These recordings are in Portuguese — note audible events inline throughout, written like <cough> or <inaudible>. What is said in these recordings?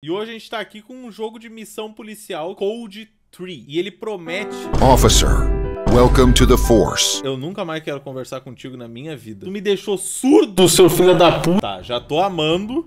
E hoje a gente tá aqui com um jogo de missão policial, Cold Tree. E ele promete. Officer, welcome to the Force. Eu nunca mais quero conversar contigo na minha vida. Tu me deixou surdo, seu filho da puta. Tá, já tô amando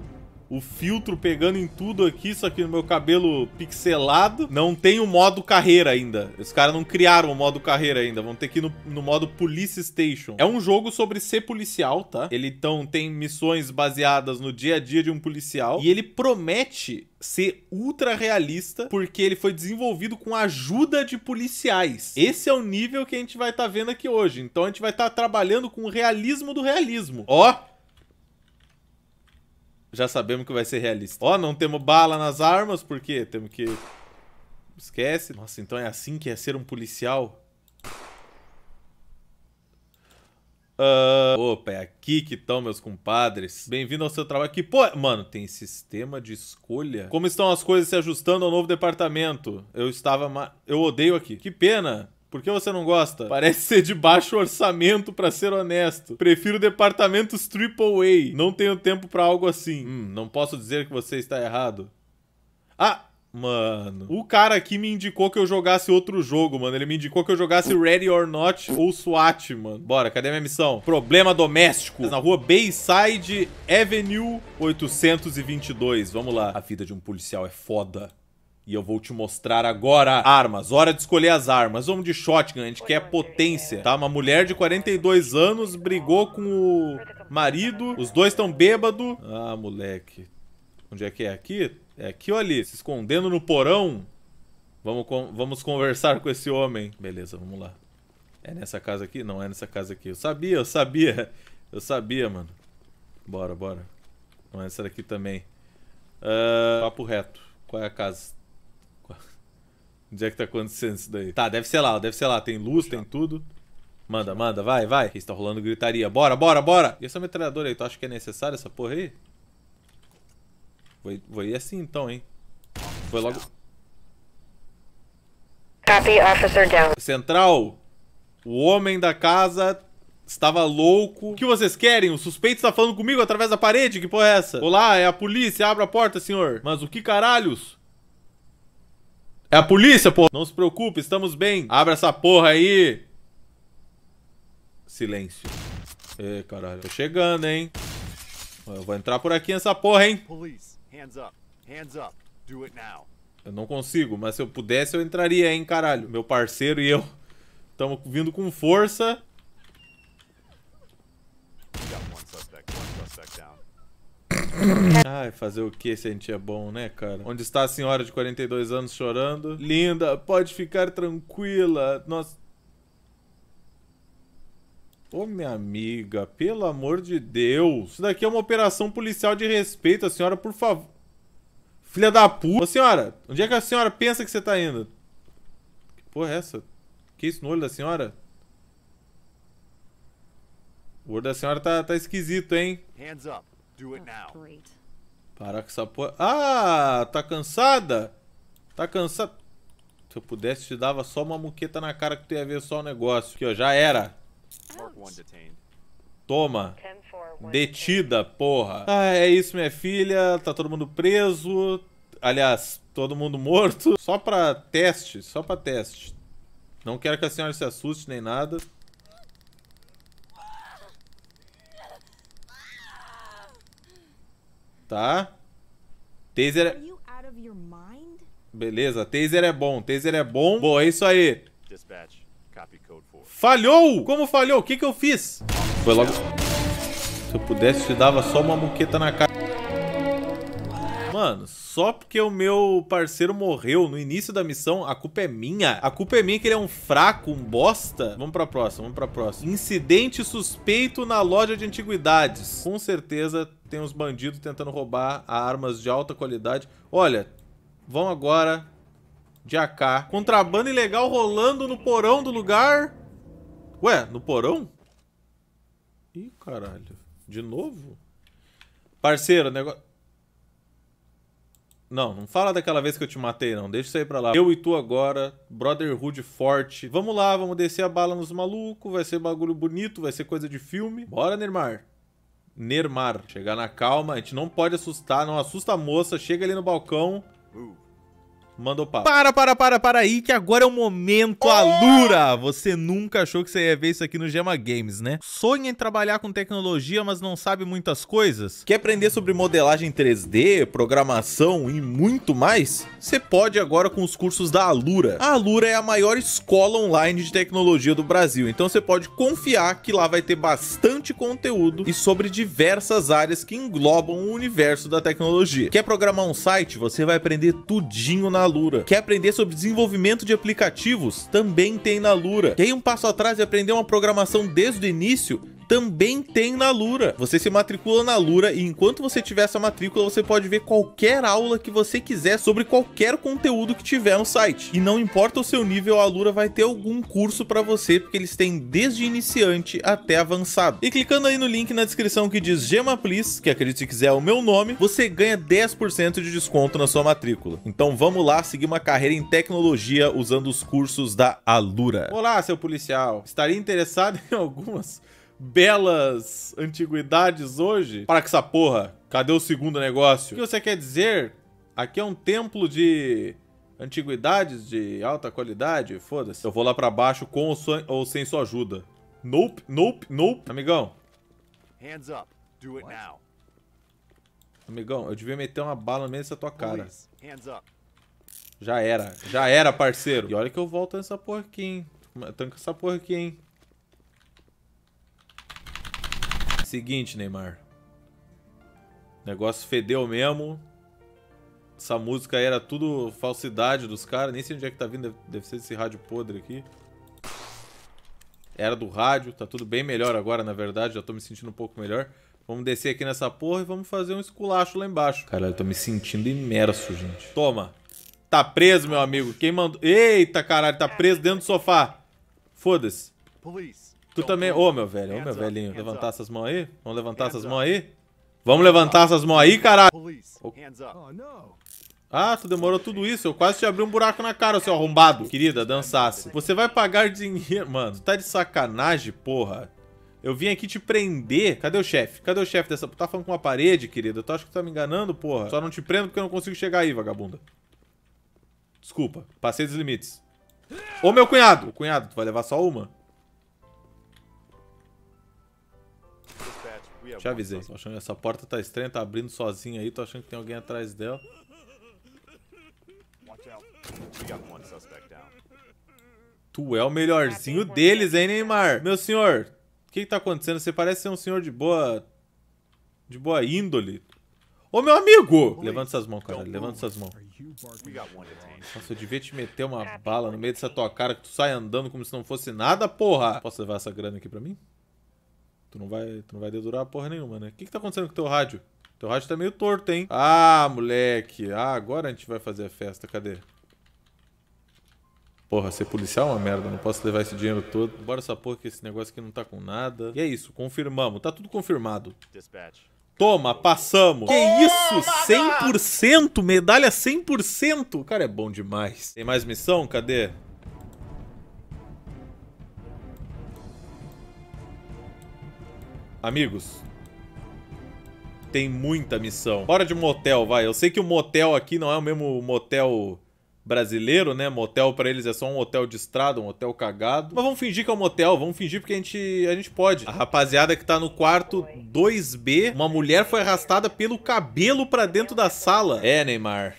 o filtro pegando em tudo aqui, só que no meu cabelo pixelado. Não tem o modo carreira ainda. Os caras não criaram o modo carreira ainda. Vão ter que ir no, no, modo Police Station. É um jogo sobre ser policial, tá? Ele então tem missões baseadas no dia a dia de um policial. E ele promete ser ultra realista, porque ele foi desenvolvido com a ajuda de policiais. Esse é o nível que a gente vai estar tá vendo aqui hoje. Então a gente vai estar tá trabalhando com o realismo do realismo. Ó! já sabemos que vai ser realista. Ó, não temos bala nas armas, porque temos que... Esquece. Nossa, então é assim que é ser um policial? Uh... Opa, é aqui que estão meus compadres. Bem-vindo ao seu trabalho. Que pô, mano, tem sistema de escolha. Como estão as coisas se ajustando ao novo departamento? Eu estava, ma... eu odeio aqui. Que pena. Por que você não gosta? Parece ser de baixo orçamento, para ser honesto. Prefiro departamentos AAA. Não tenho tempo para algo assim. Hum, não posso dizer que você está errado. Ah! Mano, o cara aqui me indicou que eu jogasse outro jogo, mano. Ele me indicou que eu jogasse Ready or Not ou SWAT, mano. Bora, cadê minha missão? Problema doméstico. Na rua Bayside Avenue 822. Vamos lá. A vida de um policial é foda. E eu vou te mostrar agora armas. Hora de escolher as armas. Vamos de shotgun, a gente quer potência, tá? Uma mulher de 42 anos brigou com o marido. Os dois estão bêbado. Ah, moleque. Onde é que é? Aqui? É aqui ou ali? Se escondendo no porão. Vamos, vamos conversar com esse homem. Beleza, vamos lá. É nessa casa aqui? Não, é nessa casa aqui. Eu sabia, eu sabia. Eu sabia, mano. Bora, bora. Não é essa daqui também. Uh, papo reto. Qual é a casa? Onde é que tá acontecendo isso daí? Tá, deve ser lá, deve ser lá. Tem luz, tem tudo. Manda, manda, vai, vai. está rolando gritaria. Bora, bora, bora. E essa metralhadora aí, tu acha que é necessária essa porra aí? Vou, vou ir assim então, hein. Foi logo... Copy, officer down. Central, o homem da casa estava louco. O que vocês querem? O suspeito está falando comigo através da parede? Que porra é essa? Olá, é a polícia. Abra a porta, senhor. Mas o que caralhos? É a polícia, porra. Não se preocupe, estamos bem. Abre essa porra aí. Silêncio. Ê, caralho. Tô chegando, hein. Eu vou entrar por aqui nessa porra, hein. Police, hands up. Hands up. Do it now. Eu não consigo, mas se eu pudesse eu entraria, hein, caralho. Meu parceiro e eu estamos vindo com força. Ai, fazer o que se a gente é bom, né, cara? Onde está a senhora de 42 anos chorando? Linda, pode ficar tranquila. Nós Ô, oh, minha amiga, pelo amor de Deus. Isso daqui é uma operação policial de respeito. A senhora, por favor. Filha da puta. Ô, senhora, onde é que a senhora pensa que você tá indo? Que porra é essa? Que isso no olho da senhora? O olho da senhora tá, tá esquisito, hein? Hands up. Do it oh, now. Parar com essa porra. Ah, tá cansada? Tá cansada? Se eu pudesse, te dava só uma muqueta na cara que tu ia ver só o negócio. Aqui, ó, já era. Toma. Detida, porra. Ah, é isso, minha filha. Tá todo mundo preso. Aliás, todo mundo morto. Só pra teste, só pra teste. Não quero que a senhora se assuste nem nada. Tá? Taser é- Beleza, taser é bom, taser é bom. Boa, é isso aí. Falhou! Como falhou? O que que eu fiz? Foi logo... Se eu pudesse, te dava só uma muqueta na cara. Mano, só porque o meu parceiro morreu no início da missão, a culpa é minha. A culpa é minha que ele é um fraco, um bosta. Vamos pra próxima, vamos pra próxima. Incidente suspeito na loja de antiguidades. Com certeza tem uns bandidos tentando roubar armas de alta qualidade. Olha, vão agora de AK. Contrabando ilegal rolando no porão do lugar. Ué, no porão? Ih, caralho. De novo? Parceiro, negócio... Não, não fala daquela vez que eu te matei, não. Deixa isso aí pra lá. Eu e tu agora, Brotherhood forte. Vamos lá, vamos descer a bala nos malucos. Vai ser bagulho bonito, vai ser coisa de filme. Bora, Neymar. Nermar. Chegar na calma, a gente não pode assustar, não assusta a moça, chega ali no balcão. Uh o papo. Para, para, para, para aí, que agora é o momento oh! Ah! Alura! Você nunca achou que você ia ver isso aqui no Gema Games, né? Sonha em trabalhar com tecnologia, mas não sabe muitas coisas? Quer aprender sobre modelagem 3D, programação e muito mais? Você pode agora com os cursos da Alura. A Alura é a maior escola online de tecnologia do Brasil, então você pode confiar que lá vai ter bastante conteúdo e sobre diversas áreas que englobam o universo da tecnologia. Quer programar um site? Você vai aprender tudinho na na Lura. Quer aprender sobre desenvolvimento de aplicativos? Também tem na Lura. Quer ir um passo atrás e aprender uma programação desde o início? também tem na Lura. Você se matricula na Lura e enquanto você tiver essa matrícula, você pode ver qualquer aula que você quiser sobre qualquer conteúdo que tiver no site. E não importa o seu nível, a Lura vai ter algum curso para você, porque eles têm desde iniciante até avançado. E clicando aí no link na descrição que diz Gema Please, que acredite se quiser é o meu nome, você ganha 10% de desconto na sua matrícula. Então vamos lá seguir uma carreira em tecnologia usando os cursos da Alura. Olá, seu policial. Estaria interessado <laughs> em algumas belas antiguidades hoje? Para com essa porra. Cadê o segundo negócio? O que você quer dizer? Aqui é um templo de antiguidades de alta qualidade? Foda-se. Eu vou lá para baixo com ou, so ou sem sua ajuda. Nope, nope, nope. Amigão. Hands up. Do it now. Amigão, eu devia meter uma bala mesmo nessa tua cara. Hands up. Já era. Já era, parceiro. E olha que eu volto nessa porra aqui, hein. Tanca essa porra aqui, hein. Seguinte, Neymar. Negócio fedeu mesmo. Essa música era tudo falsidade dos caras. Nem sei onde é que tá vindo. Deve ser esse rádio podre aqui. Era do rádio. Tá tudo bem melhor agora, na verdade. Já tô me sentindo um pouco melhor. Vamos descer aqui nessa porra e vamos fazer um esculacho lá embaixo. Caralho, eu tô me sentindo imerso, gente. Toma. Tá preso, meu amigo. Quem mandou... Eita, caralho. Tá preso dentro do sofá. Foda-se. Polícia. Tu então, também. Ô, oh, meu velho, ô, oh, meu velhinho. Levantar essas mãos aí? Vamos levantar essas mãos aí? Vamos levantar essas mãos aí, caralho. Oh, ah, tu demorou tudo isso. Eu quase te abri um buraco na cara, seu arrombado. Querida, dançasse. Você vai pagar dinheiro... Mano, tu tá de sacanagem, porra. Eu vim aqui te prender. Cadê o chefe? Cadê o chefe dessa... Tu tá falando com uma parede, querida? Tu acha que tu tá me enganando, porra? Só não te prendo porque eu não consigo chegar aí, vagabunda. Desculpa. Passei dos limites. Ô, meu cunhado. O cunhado, tu vai levar só uma? Te avisei, tô achando essa porta tá estranha, tá abrindo sozinha aí, tô achando que tem alguém atrás dela. Tu é o melhorzinho ah, deles, hein, Neymar? Meu senhor, o que, que tá acontecendo? Você parece ser um senhor de boa. de boa índole. Ô, meu amigo! Levanta essas mãos, cara. Levanta essas mãos. Nossa, eu devia te meter uma ah, bala no meio dessa tua cara que tu sai andando como se não fosse nada, porra. Posso levar essa grana aqui pra mim? Tu não vai, tu não vai dedurar porra nenhuma, né? O que que tá acontecendo com teu rádio? Teu rádio tá meio torto, hein? Ah, moleque. Ah, agora a gente vai fazer a festa. Cadê? Porra, ser policial é uma merda, não posso levar esse dinheiro todo. Bora essa porra que esse negócio aqui não tá com nada. E é isso, confirmamos. Tá tudo confirmado. Dispatch. Toma, passamos. Que isso? 100%? Medalha 100%? Cara, é bom demais. Tem mais missão? Cadê? Amigos, tem muita missão. Bora de motel, vai. Eu sei que o motel aqui não é o mesmo motel brasileiro, né? Motel para eles é só um hotel de estrada, um hotel cagado. Mas vamos fingir que é um motel, vamos fingir porque a gente, a gente pode. A rapaziada que tá no quarto 2B, uma mulher foi arrastada pelo cabelo para dentro da sala. É, Neymar.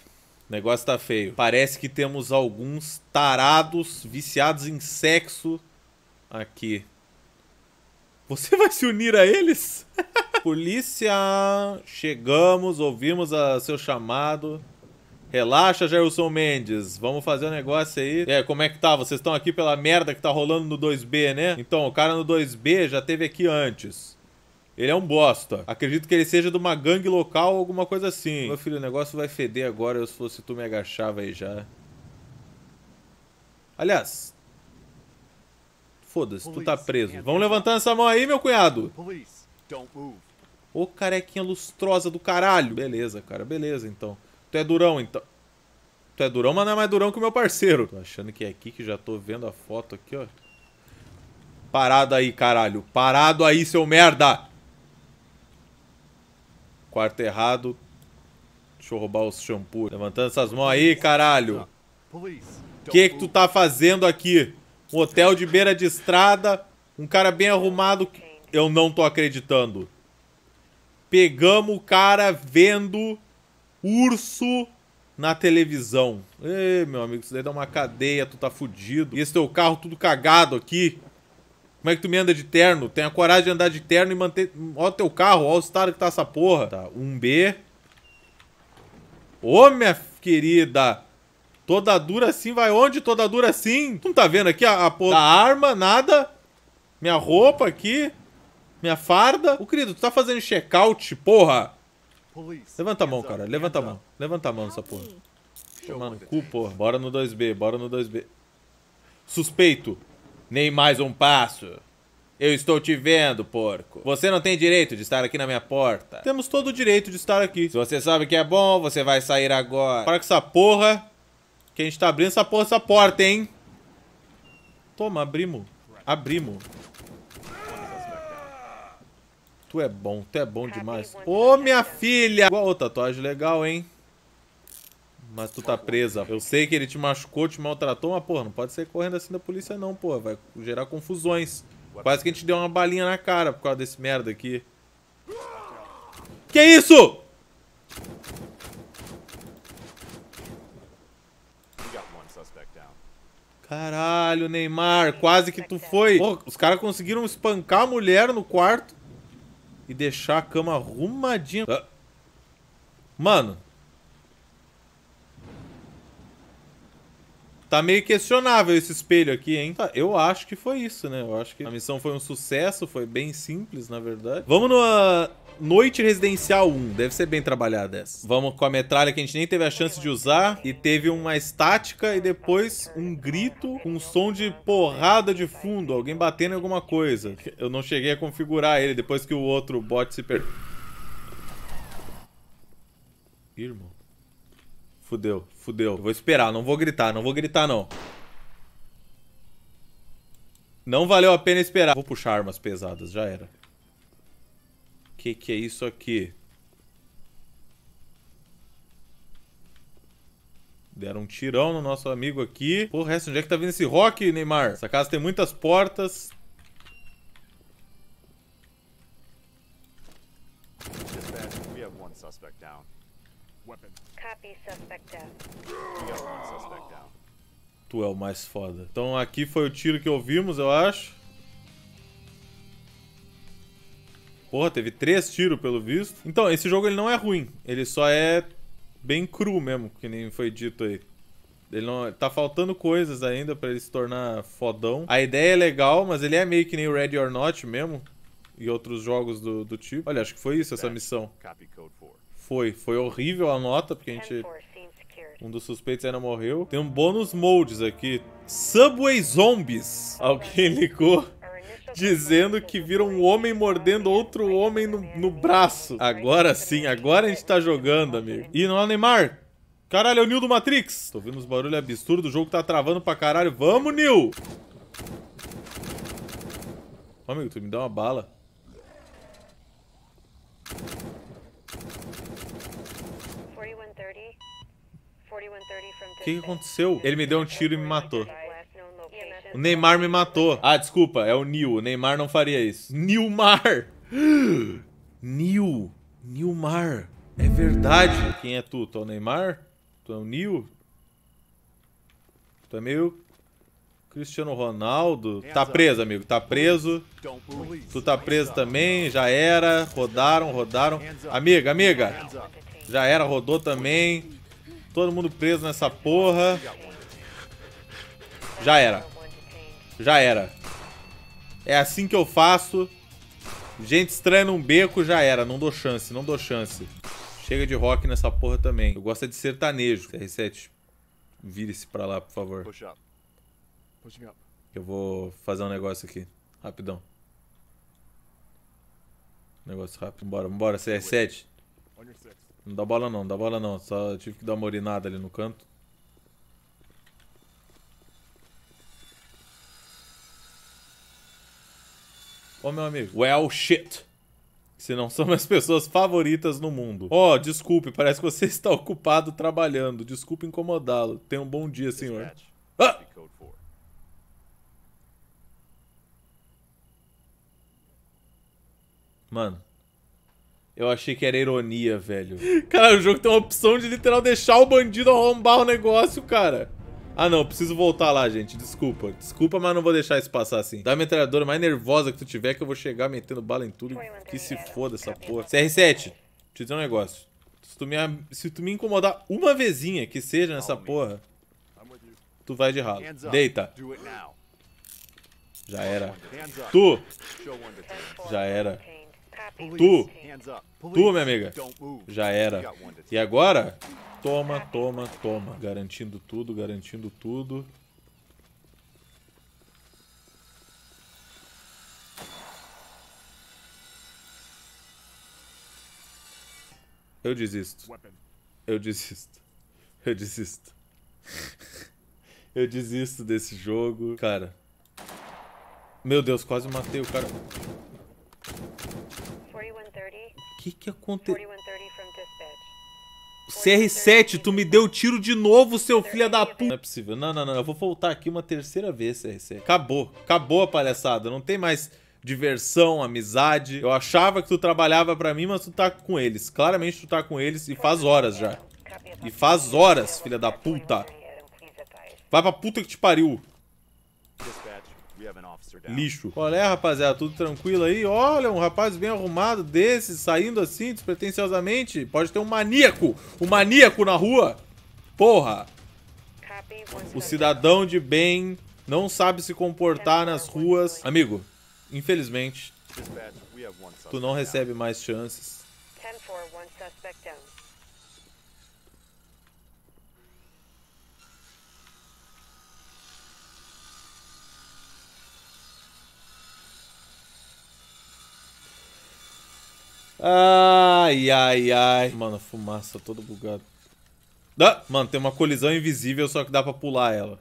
O negócio tá feio. Parece que temos alguns tarados viciados em sexo aqui. Você vai se unir a eles? <laughs> Polícia, chegamos, ouvimos a seu chamado. Relaxa, Jailson Mendes. Vamos fazer um negócio aí. É, como é que tá? Vocês estão aqui pela merda que tá rolando no 2B, né? Então, o cara no 2B já teve aqui antes. Ele é um bosta. Acredito que ele seja de uma gangue local ou alguma coisa assim. Meu filho, o negócio vai feder agora. Eu, se fosse tu, me agachava aí já. Aliás, Foda-se, tu tá preso. Vamos levantando essa mão aí, meu cunhado. Ô, carequinha lustrosa do caralho. Beleza, cara, beleza, então. Tu é durão, então. Tu é durão, mas não é mais durão que o meu parceiro. Tô achando que é aqui que já tô vendo a foto aqui, ó. Parado aí, caralho. Parado aí, seu merda. Quarto errado. Deixa eu roubar os shampoo. Levantando essas mãos aí, caralho. O que que tu tá fazendo aqui? Um hotel de beira de estrada, um cara bem arrumado. Eu não tô acreditando. Pegamos o cara vendo urso na televisão. Ei, meu amigo, isso daí dá uma cadeia, tu tá fudido. E esse teu carro tudo cagado aqui. Como é que tu me anda de terno? Tenha coragem de andar de terno e manter... Ó o teu carro, ó o estado que tá essa porra. Tá, 1B. Ô, minha querida, Toda dura assim, vai onde? Toda dura assim. Tu não tá vendo aqui a, a porra da arma, nada? Minha roupa aqui, minha farda. Ô, querido, tu tá fazendo check-out, porra? Levanta a mão, cara. Levanta a mão. Levanta a mão nessa porra. Tomando cu, porra. Bora no 2B, bora no 2B. Suspeito. Nem mais um passo. Eu estou te vendo, porco. Você não tem direito de estar aqui na minha porta. Temos todo o direito de estar aqui. Se você sabe que é bom, você vai sair agora. Para com essa porra. Que a gente tá abrindo essa porra, essa porta, hein? Toma, abrimos. Abrimos. Tu é bom, tu é bom demais. Ô, oh, minha filha! Ô, oh, tatuagem legal, hein? Mas tu tá presa. Eu sei que ele te machucou, te maltratou, mas, porra, não pode ser correndo assim da polícia, não, porra. Vai gerar confusões. Quase que a gente deu uma balinha na cara por causa desse merda aqui. Que isso? Caralho, Neymar, quase que tu foi. Pô, os caras conseguiram espancar a mulher no quarto e deixar a cama arrumadinha. Ah. Mano. Tá meio questionável esse espelho aqui, hein? Tá, eu acho que foi isso, né? Eu acho que a missão foi um sucesso, foi bem simples, na verdade. Vamos numa Noite Residencial 1. Deve ser bem trabalhada essa. Vamos com a metralha que a gente nem teve a chance de usar. E teve uma estática e depois um grito com um som de porrada de fundo. Alguém batendo em alguma coisa. Eu não cheguei a configurar ele depois que o outro bot se perdeu. Irmão. Fudeu, fudeu. vou esperar, não vou gritar, não vou gritar não. Não valeu a pena esperar. Vou puxar armas pesadas, já era que, que é isso aqui? Deram um tirão no nosso amigo aqui. Porra, resto, onde é que tá vindo esse rock, Neymar? Essa casa tem muitas portas. Tu é o mais foda. Então aqui foi o tiro que ouvimos, eu acho. Porra, teve três tiros, pelo visto. Então, esse jogo ele não é ruim. Ele só é bem cru mesmo, que nem foi dito aí. Ele não, tá faltando coisas ainda para ele se tornar fodão. A ideia é legal, mas ele é meio que nem o Ready or Not mesmo. E outros jogos do, do tipo. Olha, acho que foi isso essa missão. Foi, foi horrível a nota, porque a gente... Um dos suspeitos ainda morreu. Tem um bônus moldes aqui. Subway Zombies. Alguém ligou? dizendo que viram um homem mordendo outro homem no, no braço. Agora sim, agora a gente tá jogando, amigo. E não é Neymar. Caralho, é o Nil do Matrix. Tô vendo uns barulhos absurdos, o jogo tá travando pra caralho. Vamos, Nil! Ô, amigo, tu me dá uma bala. O que, que aconteceu? Ele me deu um tiro e me matou. O Neymar me matou. Ah, desculpa, é o Nil. O Neymar não faria isso. Nilmar! <gasps> Nil. Nilmar. É verdade. Quem é tu? Tu é o Neymar? Tu é o Nil? Tu é meio Cristiano Ronaldo. Tá preso, amigo. Tá preso. Tu tá preso também. Já era. Rodaram, rodaram. Amiga, amiga. Já era, rodou também. Todo mundo preso nessa porra. Já era. Já era. É assim que eu faço. Gente estranha num beco, já era. Não dou chance, não dou chance. Chega de rock nessa porra também. Eu gosto é de sertanejo. CR7, vire-se pra lá, por favor. Eu vou fazer um negócio aqui. Rapidão. Negócio rápido. Bora, bora, CR7. Não dá bola não, não dá bola não. Só tive que dar uma urinada ali no canto. Ô, meu amigo. Well, shit. Se não são minhas <laughs> pessoas favoritas no mundo. Ó, oh, desculpe, parece que você <laughs> está ocupado trabalhando. Desculpe incomodá-lo. Tenha um bom dia, senhor. Ah! Mano. Eu achei que era ironia, velho. <laughs> Cara, o jogo tem uma opção de literal deixar o bandido arrombar o negócio, cara. Ah, não, preciso voltar lá, gente. Desculpa. Desculpa, mas não vou deixar isso passar assim. Da metralhadora mais nervosa que tu tiver, que eu vou chegar metendo bala em tudo. Que se foda essa porra. CR7, te dizer um negócio. Se tu me, se tu me incomodar uma vezinha que seja nessa porra, tu vai de ralo. Deita. Já era. Tu! Já era. Tu. Tu, minha amiga. Já era. E agora? Toma, toma, toma. Garantindo tudo, garantindo tudo. Eu desisto. Eu desisto. Eu desisto. <laughs> Eu desisto desse jogo. Cara. Meu Deus, quase matei o cara que que aconteceu? CR7, tu me deu tiro de novo, seu filho da puta. Não é possível. Não, não, não. Eu vou voltar aqui uma terceira vez, CR7. Acabou. Acabou a palhaçada. Não tem mais diversão, amizade. Eu achava que tu trabalhava pra mim, mas tu tá com eles. Claramente tu tá com eles e faz horas já. E faz horas, filha da puta. Vai pra puta que te pariu lixo. Qual é, rapaziada? Tudo tranquilo aí? Olha, um rapaz bem arrumado desse, saindo assim, despretensiosamente. Pode ter um maníaco, um maníaco na rua. Porra! O cidadão de bem não sabe se comportar nas ruas. Amigo, infelizmente, tu não recebe mais chances. Ai, ai, ai. Mano, fumaça todo bugado. Ah, mano, tem uma colisão invisível, só que dá pra pular ela.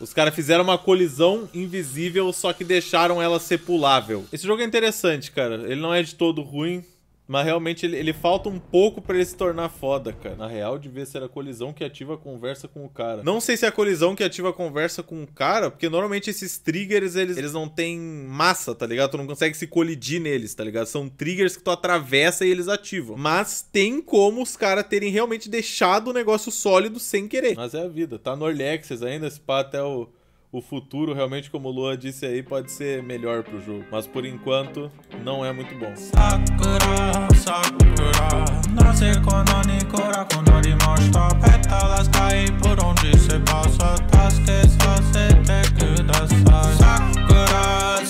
Os caras fizeram uma colisão invisível, só que deixaram ela ser pulável. Esse jogo é interessante, cara. Ele não é de todo ruim. Mas realmente ele, ele falta um pouco para ele se tornar foda, cara. Na real, devia ser a colisão que ativa a conversa com o cara. Não sei se é a colisão que ativa a conversa com o cara, porque normalmente esses triggers, eles, eles não têm massa, tá ligado? Tu não consegue se colidir neles, tá ligado? São triggers que tu atravessa e eles ativam. Mas tem como os caras terem realmente deixado o negócio sólido sem querer. Mas é a vida. Tá no Orlexes ainda, esse pá até o o futuro, realmente, como o Lua disse aí, pode ser melhor pro jogo. Mas por enquanto, não é muito bom. Sakura,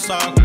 Sakura,